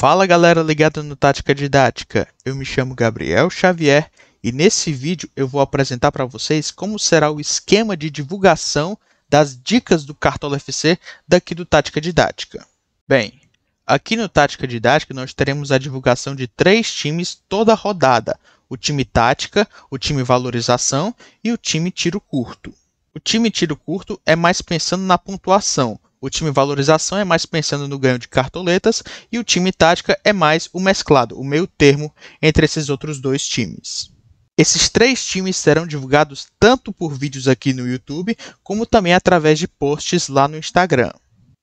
Fala galera ligada no Tática Didática, eu me chamo Gabriel Xavier e nesse vídeo eu vou apresentar para vocês como será o esquema de divulgação das dicas do Cartola FC daqui do Tática Didática. Bem, aqui no Tática Didática nós teremos a divulgação de três times toda rodada, o time Tática, o time Valorização e o time Tiro Curto. O time Tiro Curto é mais pensando na pontuação, o time valorização é mais pensando no ganho de cartoletas e o time tática é mais o mesclado, o meio termo entre esses outros dois times. Esses três times serão divulgados tanto por vídeos aqui no YouTube, como também através de posts lá no Instagram.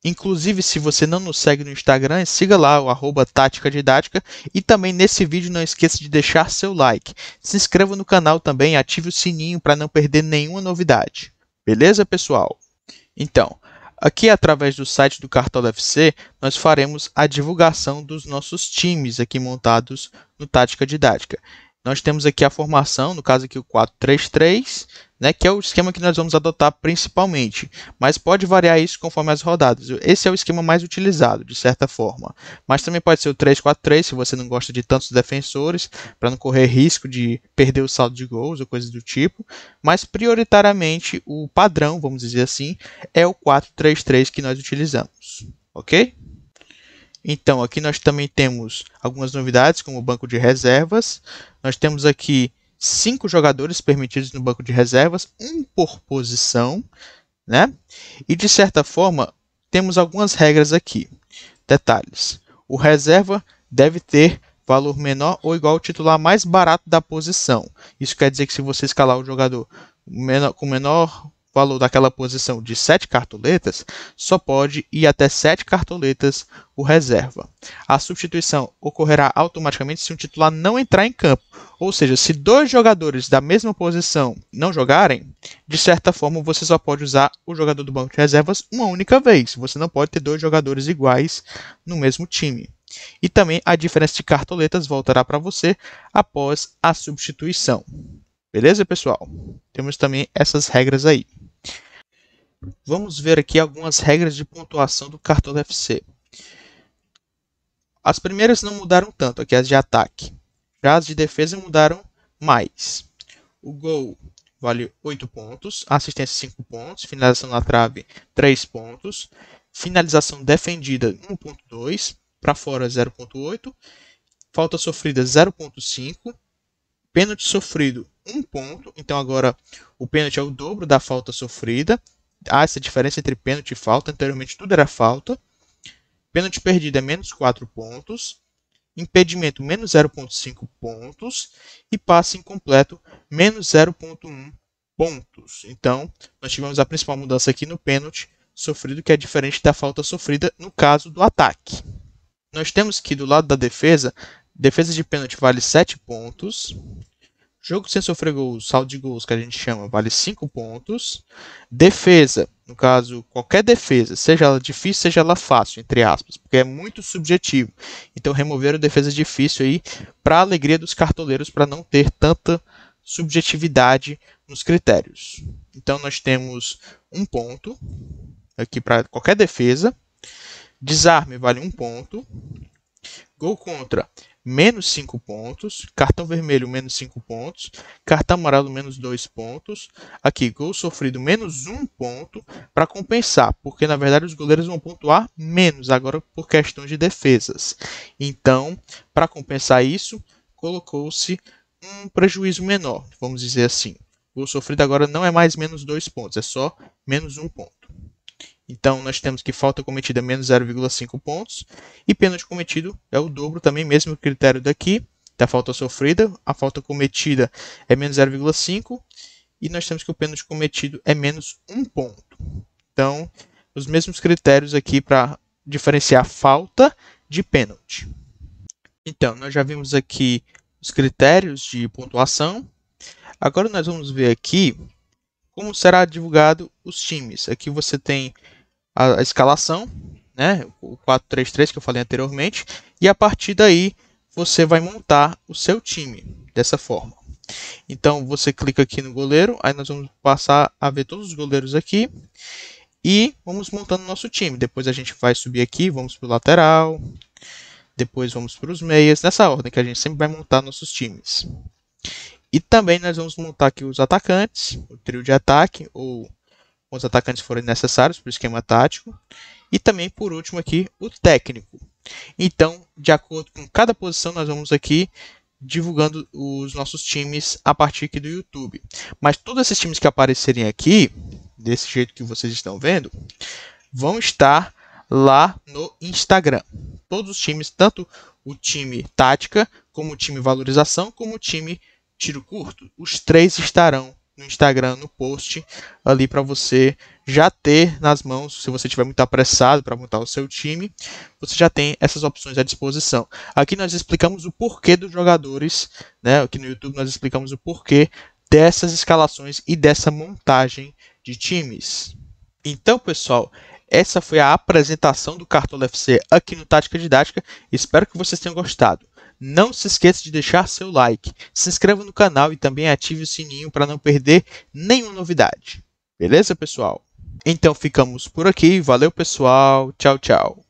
Inclusive, se você não nos segue no Instagram, siga lá o arroba Tática Didática e também nesse vídeo não esqueça de deixar seu like. Se inscreva no canal também e ative o sininho para não perder nenhuma novidade. Beleza, pessoal? Então, Aqui, através do site do Cartola FC, nós faremos a divulgação dos nossos times aqui montados no Tática Didática nós temos aqui a formação, no caso aqui o 4-3-3, né, que é o esquema que nós vamos adotar principalmente, mas pode variar isso conforme as rodadas. Esse é o esquema mais utilizado, de certa forma. Mas também pode ser o 3-4-3, se você não gosta de tantos defensores, para não correr risco de perder o saldo de gols ou coisas do tipo. Mas prioritariamente, o padrão, vamos dizer assim, é o 4-3-3 que nós utilizamos. Ok? Então, aqui nós também temos algumas novidades, como o banco de reservas. Nós temos aqui cinco jogadores permitidos no banco de reservas, um por posição, né? E de certa forma, temos algumas regras aqui. Detalhes: o reserva deve ter valor menor ou igual ao titular mais barato da posição. Isso quer dizer que se você escalar o jogador menor, com menor valor daquela posição de 7 cartoletas, só pode ir até 7 cartoletas o reserva. A substituição ocorrerá automaticamente se um titular não entrar em campo, ou seja, se dois jogadores da mesma posição não jogarem, de certa forma você só pode usar o jogador do banco de reservas uma única vez. Você não pode ter dois jogadores iguais no mesmo time. E também a diferença de cartoletas voltará para você após a substituição. Beleza, pessoal? Temos também essas regras aí. Vamos ver aqui algumas regras de pontuação do do FC. As primeiras não mudaram tanto, aqui as de ataque. Já as de defesa mudaram mais. O gol vale 8 pontos, assistência 5 pontos, finalização na trave 3 pontos, finalização defendida 1.2, para fora 0.8, falta sofrida 0.5, pênalti sofrido 1 ponto, então agora o pênalti é o dobro da falta sofrida, há essa diferença entre pênalti e falta. Anteriormente tudo era falta. Pênalti perdido é menos 4 pontos. Impedimento, menos 0,5 pontos. E passe incompleto, menos 0,1 pontos. Então, nós tivemos a principal mudança aqui no pênalti sofrido, que é diferente da falta sofrida no caso do ataque. Nós temos que do lado da defesa, defesa de pênalti vale 7 pontos, Jogo sem sofrer gols, saldo de gols que a gente chama, vale 5 pontos. Defesa, no caso, qualquer defesa, seja ela difícil, seja ela fácil, entre aspas, porque é muito subjetivo. Então removeram defesa difícil aí para alegria dos cartoleiros para não ter tanta subjetividade nos critérios. Então nós temos um ponto aqui para qualquer defesa. Desarme vale um ponto. Gol contra menos 5 pontos, cartão vermelho menos 5 pontos, cartão amarelo menos 2 pontos, aqui gol sofrido menos 1 um ponto para compensar, porque na verdade os goleiros vão pontuar menos agora por questões de defesas. Então, para compensar isso, colocou-se um prejuízo menor, vamos dizer assim. O sofrido agora não é mais menos 2 pontos, é só menos 1 um ponto. Então, nós temos que falta cometida menos 0,5 pontos e pênalti cometido é o dobro também, mesmo critério daqui, da falta sofrida. A falta cometida é menos 0,5 e nós temos que o pênalti cometido é menos 1 ponto. Então, os mesmos critérios aqui para diferenciar falta de pênalti. Então, nós já vimos aqui os critérios de pontuação. Agora nós vamos ver aqui como será divulgado os times. Aqui você tem a, a escalação, né? O 4-3-3 que eu falei anteriormente, e a partir daí você vai montar o seu time dessa forma. Então você clica aqui no goleiro, aí nós vamos passar a ver todos os goleiros aqui e vamos montando nosso time. Depois a gente vai subir aqui, vamos para o lateral, depois vamos para os meias, nessa ordem que a gente sempre vai montar nossos times. E também nós vamos montar aqui os atacantes, o trio de ataque ou quantos atacantes forem necessários para o esquema tático. E também, por último, aqui o técnico. Então, de acordo com cada posição, nós vamos aqui divulgando os nossos times a partir aqui do YouTube. Mas todos esses times que aparecerem aqui, desse jeito que vocês estão vendo, vão estar lá no Instagram. Todos os times, tanto o time tática, como o time valorização, como o time tiro curto, os três estarão no Instagram, no post, ali para você já ter nas mãos, se você tiver muito apressado para montar o seu time, você já tem essas opções à disposição. Aqui nós explicamos o porquê dos jogadores, né? Aqui no YouTube nós explicamos o porquê dessas escalações e dessa montagem de times. Então, pessoal, essa foi a apresentação do Cartola FC aqui no Tática Didática. Espero que vocês tenham gostado. Não se esqueça de deixar seu like, se inscreva no canal e também ative o sininho para não perder nenhuma novidade. Beleza, pessoal? Então ficamos por aqui. Valeu, pessoal. Tchau, tchau.